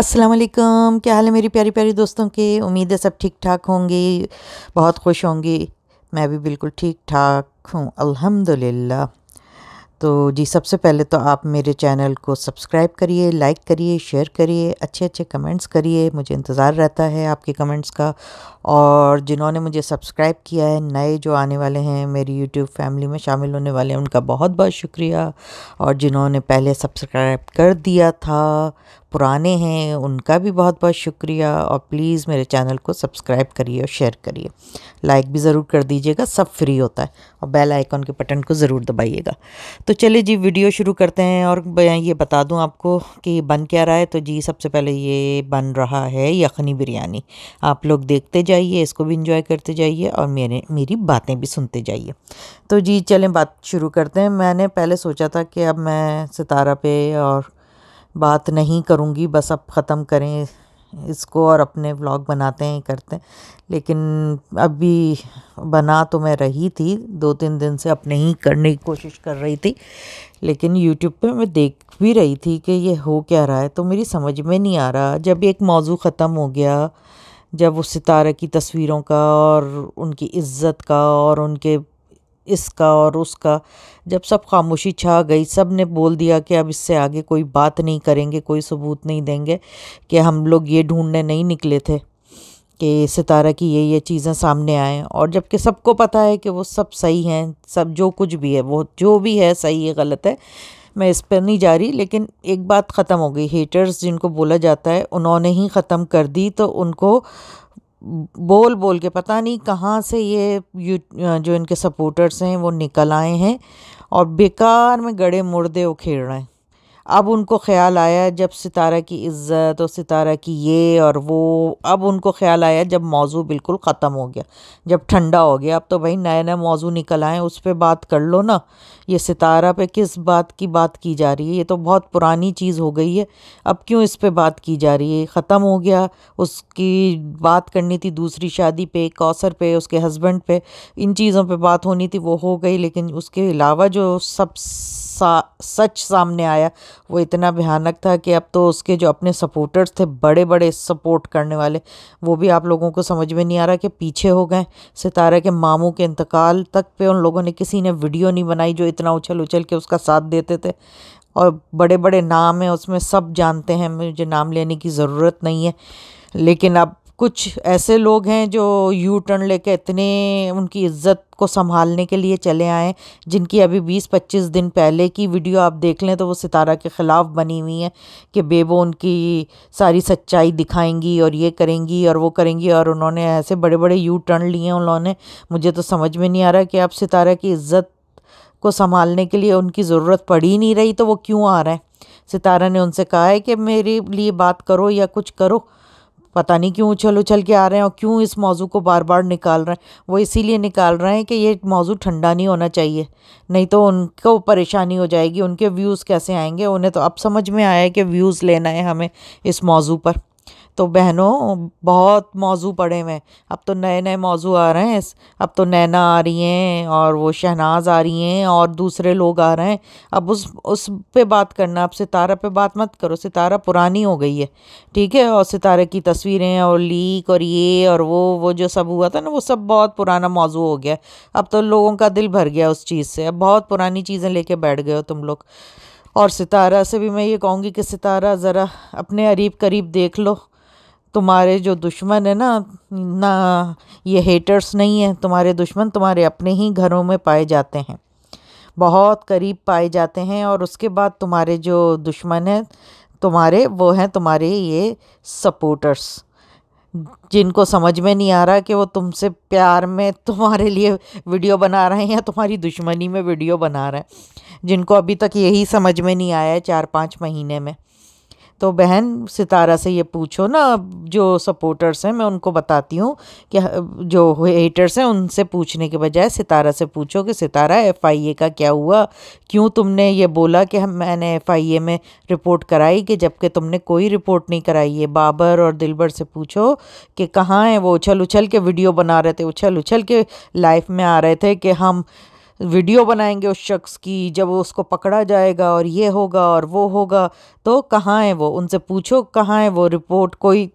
अस्सलाम वालेकुम क्या हाल है मेरी प्यारी प्यारी दोस्तों के उम्मीद है सब ठीक ठाक होंगे बहुत खुश होंगे मैं भी बिल्कुल ठीक ठाक हूँ अल्हम्दुलिल्लाह तो जी सबसे पहले तो आप मेरे चैनल को सब्सक्राइब करिए लाइक करिए शेयर करिए अच्छे अच्छे कमेंट्स करिए मुझे इंतज़ार रहता है आपके कमेंट्स का और जिन्होंने मुझे सब्सक्राइब किया है नए जो आने वाले हैं मेरी यूट्यूब फैमिली में शामिल होने वाले हैं उनका बहुत बहुत शुक्रिया और जिन्होंने पहले सब्सक्राइब कर दिया था पुराने हैं उनका भी बहुत बहुत शुक्रिया और प्लीज़ मेरे चैनल को सब्सक्राइब करिए और शेयर करिए लाइक भी ज़रूर कर दीजिएगा सब फ्री होता है और बेल आइकॉन के बटन को ज़रूर दबाइएगा तो चलिए जी वीडियो शुरू करते हैं और ये बता दूं आपको कि बन क्या रहा है तो जी सबसे पहले ये बन रहा है यखनी बिरयानी आप लोग देखते जाए जाइए इसको भी इंजॉय करते जाइए और मेरे मेरी बातें भी सुनते जाइए तो जी चलें बात शुरू करते हैं मैंने पहले सोचा था कि अब मैं सितारा पे और बात नहीं करूँगी बस अब ख़त्म करें इसको और अपने व्लॉग बनाते हैं करते हैं लेकिन अभी बना तो मैं रही थी दो तीन दिन से अपने ही करने की कोशिश कर रही थी लेकिन यूट्यूब पे मैं देख भी रही थी कि ये हो क्या रहा है तो मेरी समझ में नहीं आ रहा जब एक मौजू ख़त्म हो गया जब वो सितारे की तस्वीरों का और उनकी इज़्ज़त का और उनके इसका और उसका जब सब खामोशी छा गई सब ने बोल दिया कि अब इससे आगे कोई बात नहीं करेंगे कोई सबूत नहीं देंगे कि हम लोग ये ढूंढने नहीं निकले थे कि सितारा की ये ये चीज़ें सामने आएँ और जबकि सबको पता है कि वो सब सही हैं सब जो कुछ भी है वो जो भी है सही है गलत है मैं इस पर नहीं जा रही लेकिन एक बात ख़त्म हो गई हेटर्स जिनको बोला जाता है उन्होंने ही ख़त्म कर दी तो उनको बोल बोल के पता नहीं कहाँ से ये जो इनके सपोर्टर्स हैं वो निकल आए हैं और बेकार में गड़े मुर्दे उखेड़ रहे हैं अब उनको ख्याल आया जब सितारा की इज़्ज़त और सितारा की ये और वो अब उनको ख्याल आया जब मौजू बिल्कुल ख़त्म हो गया जब ठंडा हो गया अब तो भाई नया नया मौजू निकल आए उस पर बात कर लो ना ये सितारा पे किस बात की बात की जा रही है ये तो बहुत पुरानी चीज़ हो गई है अब क्यों इस पे बात की जा रही है ख़त्म हो गया उसकी बात करनी थी दूसरी शादी पे कौसर पे उसके हस्बैंड पे इन चीज़ों पे बात होनी थी वो हो गई लेकिन उसके अलावा जो सब सा, सच सामने आया वो इतना भयानक था कि अब तो उसके जो अपने सपोर्टर्स थे बड़े बड़े सपोर्ट करने वाले वो भी आप लोगों को समझ में नहीं आ रहा कि पीछे हो गए सितारा के मामू के इंतकाल तक पे उन लोगों ने किसी ने वीडियो नहीं बनाई जो इतना उछल उछल के उसका साथ देते थे और बड़े बड़े नाम हैं उसमें सब जानते हैं मुझे नाम लेने की ज़रूरत नहीं है लेकिन अब कुछ ऐसे लोग हैं जो यू टर्न लेके इतने उनकी इज्जत को संभालने के लिए चले आए जिनकी अभी 20-25 दिन पहले की वीडियो आप देख लें तो वो सितारा के ख़िलाफ़ बनी हुई हैं कि बेबो उनकी सारी सच्चाई दिखाएंगी और ये करेंगी और वो करेंगी और उन्होंने ऐसे बड़े बड़े यू टर्न लिए उन्होंने मुझे तो समझ में नहीं आ रहा कि आप सितारा की इज्जत को संभालने के लिए उनकी ज़रूरत पड़ ही नहीं रही तो वो क्यों आ रहे हैं सितारा ने उनसे कहा है कि मेरे लिए बात करो या कुछ करो पता नहीं क्यों उछल उछल के आ रहे हैं और क्यों इस मौजू को बार बार निकाल रहे हैं वो इसीलिए निकाल रहे हैं कि ये मौजू ठंडा नहीं होना चाहिए नहीं तो उनको परेशानी हो जाएगी उनके व्यूज़ कैसे आएंगे उन्हें तो अब समझ में आया है कि व्यूज़ लेना है हमें इस मौजू पर तो बहनों बहुत मौजू पड़े हुए अब तो नए नए मौजू आ रहे हैं अब तो नैना आ रही हैं और वो शहनाज आ रही हैं और दूसरे लोग आ रहे हैं अब उस उस पे बात करना अब सितारा पे बात मत करो सितारा पुरानी हो गई है ठीक है और सितारे की तस्वीरें और लीक और ये और वो वो जो सब हुआ था ना वो सब बहुत पुराना मौजू हो गया अब तो लोगों का दिल भर गया उस चीज़ से अब बहुत पुरानी चीज़ें लेके बैठ गए हो तुम लोग और सितारा से भी मैं ये कहूँगी कि सितारा ज़रा अपने अरीब करीब देख लो तुम्हारे जो दुश्मन है ना ना ये हेटर्स नहीं है तुम्हारे दुश्मन तुम्हारे अपने ही घरों में पाए जाते हैं बहुत करीब पाए जाते हैं और उसके बाद तुम्हारे जो दुश्मन हैं तुम्हारे वो हैं तुम्हारे ये सपोर्टर्स जिनको समझ में नहीं आ रहा कि वो तुमसे प्यार में तुम्हारे लिए वीडियो बना रहे हैं या तुम्हारी दुश्मनी में वीडियो बना रहे हैं जिनको अभी तक यही समझ में नहीं आया है चार पाँच महीने में तो बहन सितारा से ये पूछो ना जो सपोर्टर्स हैं मैं उनको बताती हूँ कि जो हेटर्स हैं उनसे पूछने के बजाय सितारा से पूछो कि सितारा एफ आई ए का क्या हुआ क्यों तुमने ये बोला कि हम मैंने एफ आई ए में रिपोर्ट कराई कि जबकि तुमने कोई रिपोर्ट नहीं कराई है बाबर और दिलबर से पूछो कि कहाँ हैं वो उछल उछल के वीडियो बना रहे थे उछल उछल के लाइफ में आ रहे थे कि हम वीडियो बनाएंगे उस शख्स की जब उसको पकड़ा जाएगा और ये होगा और वो होगा तो कहाँ है वो उनसे पूछो कहाँ है वो रिपोर्ट कोई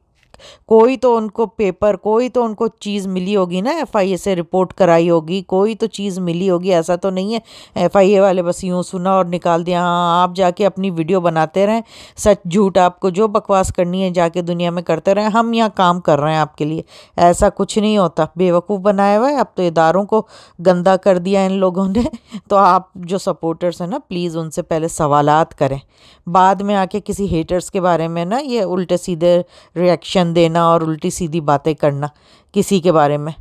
कोई तो उनको पेपर कोई तो उनको चीज़ मिली होगी ना एफआईए से रिपोर्ट कराई होगी कोई तो चीज़ मिली होगी ऐसा तो नहीं है एफआईए वाले बस यूँ सुना और निकाल दिया हाँ, हाँ आप जाके अपनी वीडियो बनाते रहें सच झूठ आपको जो बकवास करनी है जाके दुनिया में करते रहें हम यहाँ काम कर रहे हैं आपके लिए ऐसा कुछ नहीं होता बेवकूफ़ बनाया हुआ है अब तो इदारों को गंदा कर दिया इन लोगों ने तो आप जो सपोर्टर्स हैं ना प्लीज़ उनसे पहले सवालात करें बाद में आके किसी हेटर्स के बारे में ना ये उल्टे सीधे रिएक्शन ज्ञान देना और उल्टी सीधी बातें करना किसी के बारे में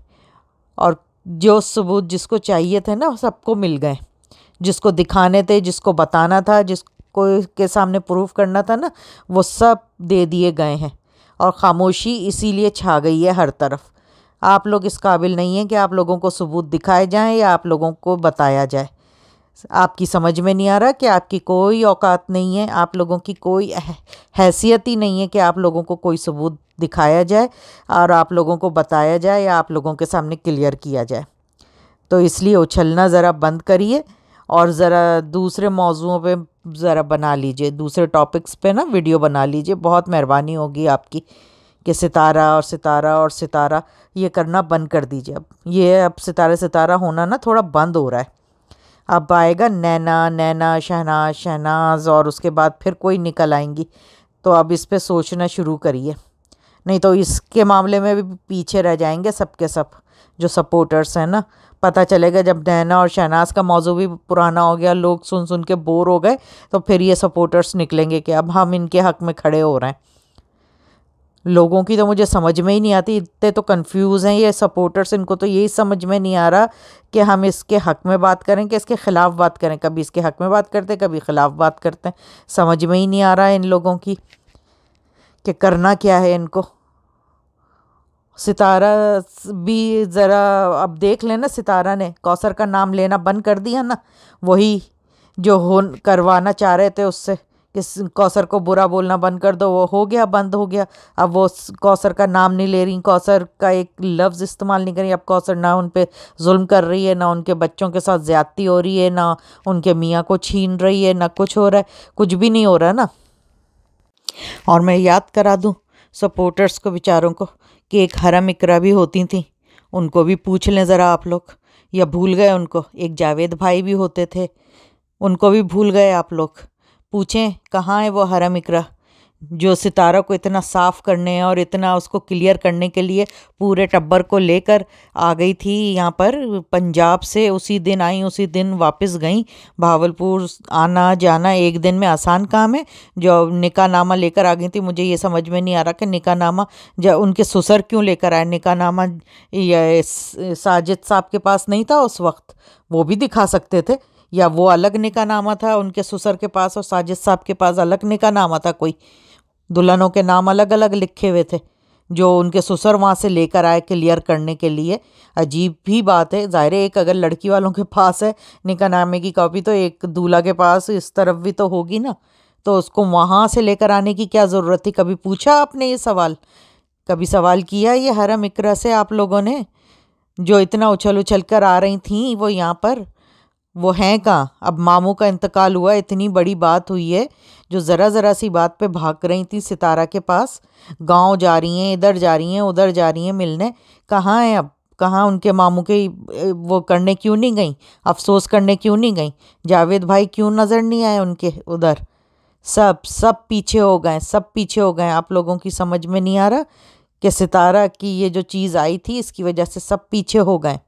और जो सबूत जिसको चाहिए थे ना सबको मिल गए जिसको दिखाने थे जिसको बताना था जिसको के सामने प्रूफ करना था ना वो सब दे दिए गए हैं और ख़ामोशी इसीलिए छा गई है हर तरफ आप लोग इस काबिल नहीं हैं कि आप लोगों को सबूत दिखाए जाएं या आप लोगों को बताया जाए आपकी समझ में नहीं आ रहा कि आपकी कोई औकात नहीं है आप लोगों की कोई हैसियत ही नहीं है कि आप लोगों को कोई सबूत दिखाया जाए और आप लोगों को बताया जाए या आप लोगों के सामने क्लियर किया जाए तो इसलिए उछलना ज़रा बंद करिए और ज़रा दूसरे मौजुओं पे ज़रा बना लीजिए दूसरे टॉपिक्स पे ना वीडियो बना लीजिए बहुत मेहरबानी होगी आपकी कि सितारा और सितारा और सितारा ये करना बंद कर दीजिए अब ये अब सितारा सितारा होना ना थोड़ा बंद हो रहा है अब आएगा नैना नैना शहनाज शहनाज और उसके बाद फिर कोई निकल आएंगी तो अब इस पर सोचना शुरू करिए नहीं तो इसके मामले में भी पीछे रह जाएंगे सबके सब जो सपोर्टर्स हैं ना पता चलेगा जब नैना और शहनाज का मौजू भी पुराना हो गया लोग सुन सुन के बोर हो गए तो फिर ये सपोर्टर्स निकलेंगे कि अब हम इनके हक में खड़े हो रहे हैं लोगों की तो मुझे समझ में ही नहीं आती इतने तो कंफ्यूज हैं ये सपोर्टर्स इनको तो यही समझ में नहीं आ रहा कि हम इसके हक में बात करें कि इसके ख़िलाफ़ बात करें कभी इसके हक में बात करते हैं कभी ख़िलाफ़ बात करते हैं समझ में ही नहीं आ रहा है इन लोगों की कि करना क्या है इनको सितारा भी ज़रा अब देख लेना सितारा ने कौसर का नाम लेना बंद कर दिया ना वही जो हो करवाना चाह रहे थे उससे किस कौसर को बुरा बोलना बंद कर दो वो हो गया बंद हो गया अब वो कौसर का नाम नहीं ले रही कौसर का एक लफ्ज़ इस्तेमाल नहीं कर रही अब कौसर ना उन पर जुल्म कर रही है ना उनके बच्चों के साथ ज़्यादती हो रही है ना उनके मियाँ को छीन रही है ना कुछ हो रहा है कुछ भी नहीं हो रहा ना और मैं याद करा दूँ सपोर्टर्स को बेचारों को कि एक हरा मिकरा भी होती थी उनको भी पूछ लें ज़रा आप लोग या भूल गए उनको एक जावेद भाई भी होते थे उनको भी भूल गए आप लोग पूछें कहाँ है वो हरम इकरा जो सितारों को इतना साफ़ करने और इतना उसको क्लियर करने के लिए पूरे टब्बर को लेकर आ गई थी यहाँ पर पंजाब से उसी दिन आई उसी दिन वापस गई भावलपुर आना जाना एक दिन में आसान काम है जो निका नामा लेकर आ गई थी मुझे ये समझ में नहीं आ रहा कि निका नामा जब उनके ससुर क्यों लेकर आए निका निकाहनामा साजिद साहब के पास नहीं था उस वक्त वो भी दिखा सकते थे या वो अलग निका नामा था उनके ससुर के पास और साजिद साहब के पास अलग निका नामा था कोई दुल्हनों के नाम अलग अलग लिखे हुए थे जो उनके ससुर वहाँ से लेकर आए क्लियर करने के लिए अजीब ही बात है ज़ाहिर एक अगर लड़की वालों के पास है निका नामे की कॉपी तो एक दूल्हा के पास इस तरफ भी तो होगी ना तो उसको वहाँ से लेकर आने की क्या ज़रूरत थी कभी पूछा आपने ये सवाल कभी सवाल किया ये हरम इकरा से आप लोगों ने जो इतना उछल उछल कर आ रही थी वो यहाँ पर वो हैं कहाँ अब मामू का इंतकाल हुआ इतनी बड़ी बात हुई है जो ज़रा ज़रा सी बात पे भाग रही थी सितारा के पास गांव जा रही हैं इधर जा रही हैं उधर जा रही हैं मिलने कहाँ हैं अब कहाँ उनके मामू के वो करने क्यों नहीं गई अफसोस करने क्यों नहीं गई जावेद भाई क्यों नज़र नहीं आए उनके उधर सब सब पीछे हो गए सब पीछे हो गए आप लोगों की समझ में नहीं आ रहा कि सितारा की ये जो चीज़ आई थी इसकी वजह से सब पीछे हो गए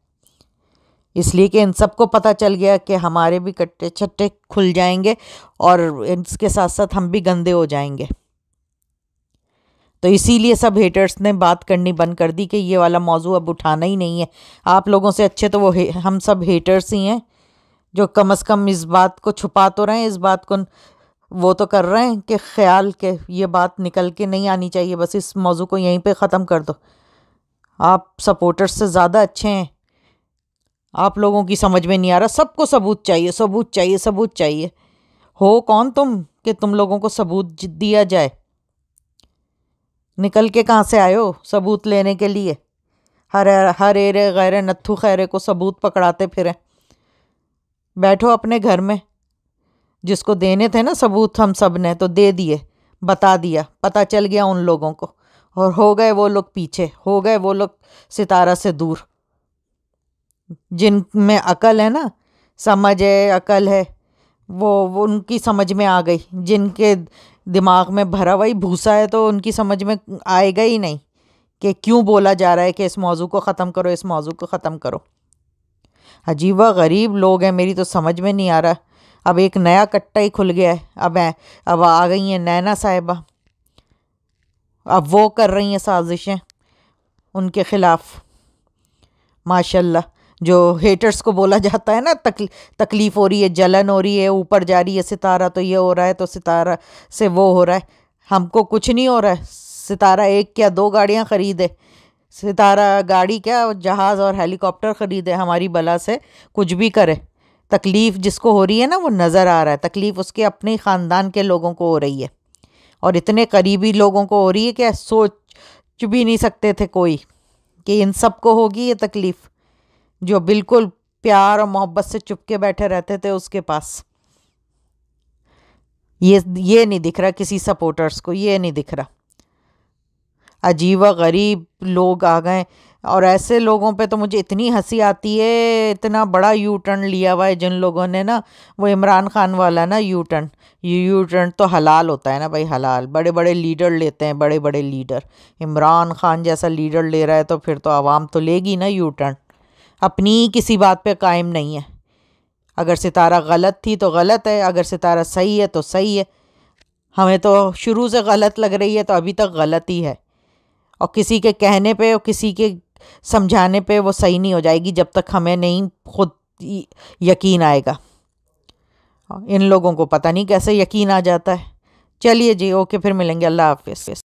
इसलिए कि इन सबको पता चल गया कि हमारे भी कट्टे छट्टे खुल जाएंगे और इसके साथ साथ हम भी गंदे हो जाएंगे तो इसीलिए सब हेटर्स ने बात करनी बंद कर दी कि ये वाला मौजू अब उठाना ही नहीं है आप लोगों से अच्छे तो वो हम सब हेटर्स ही हैं जो कम अज़ कम इस बात को छुपा तो रहे हैं इस बात को वो तो कर रहे हैं कि ख्याल के ये बात निकल के नहीं आनी चाहिए बस इस मौजू को यहीं पर ख़त्म कर दो आप सपोर्टर्स से ज़्यादा अच्छे हैं आप लोगों की समझ में नहीं आ रहा सबको सबूत चाहिए सबूत चाहिए सबूत चाहिए हो कौन तुम कि तुम लोगों को सबूत दिया जाए निकल के कहाँ से आयो सबूत लेने के लिए हर हर एरे गैर नत्थु खैरे को सबूत पकड़ाते फिरें बैठो अपने घर में जिसको देने थे ना सबूत हम सब ने तो दे दिए बता दिया पता चल गया उन लोगों को और हो गए वो लोग पीछे हो गए वो लोग सितारा से दूर जिन में अकल है ना समझ है अकल है वो, वो उनकी समझ में आ गई जिनके दिमाग में भरा हुआ ही भूसा है तो उनकी समझ में आएगा ही नहीं कि क्यों बोला जा रहा है कि इस मौजू को ख़त्म करो इस मौजू को ख़त्म करो अजीब गरीब लोग हैं मेरी तो समझ में नहीं आ रहा अब एक नया कट्टा ही खुल गया है अब है, अब आ गई हैं नैना साहिबा अब वो कर रही हैं साजिशें उनके ख़िलाफ़ माशाल्लाह जो हेटर्स को बोला जाता है ना तक, तकलीफ़ हो रही है जलन हो रही है ऊपर जा रही है सितारा तो ये हो रहा है तो सितारा से वो हो रहा है हमको कुछ नहीं हो रहा है सितारा एक क्या दो गाड़ियाँ ख़रीदे सितारा गाड़ी क्या जहाज़ और हेलीकॉप्टर ख़रीदे हमारी बला से कुछ भी करे तकलीफ़ जिसको हो रही है ना वो नज़र आ रहा है तकलीफ़ उसके अपने ख़ानदान के लोगों को हो रही है और इतने करीबी लोगों को हो रही है कि सोच भी नहीं सकते थे कोई कि इन सब को होगी ये तकलीफ़ जो बिल्कुल प्यार और मोहब्बत से चुपके बैठे रहते थे उसके पास ये ये नहीं दिख रहा किसी सपोर्टर्स को ये नहीं दिख रहा अजीब व गरीब लोग आ गए और ऐसे लोगों पे तो मुझे इतनी हंसी आती है इतना बड़ा यू टर्न लिया हुआ है जिन लोगों ने ना वो इमरान खान वाला ना यू टर्न यू टर्न तो हलाल होता है ना भाई हलाल बड़े बड़े लीडर लेते हैं बड़े बड़े लीडर इमरान खान जैसा लीडर ले रहा है तो फिर तो आवाम तो लेगी ना यू टर्न अपनी किसी बात पे कायम नहीं है अगर सितारा गलत थी तो गलत है अगर सितारा सही है तो सही है हमें तो शुरू से गलत लग रही है तो अभी तक गलत ही है और किसी के कहने पे और किसी के समझाने पे वो सही नहीं हो जाएगी जब तक हमें नहीं खुद यकीन आएगा इन लोगों को पता नहीं कैसे यकीन आ जाता है चलिए जी ओके फिर मिलेंगे अल्लाह हाफि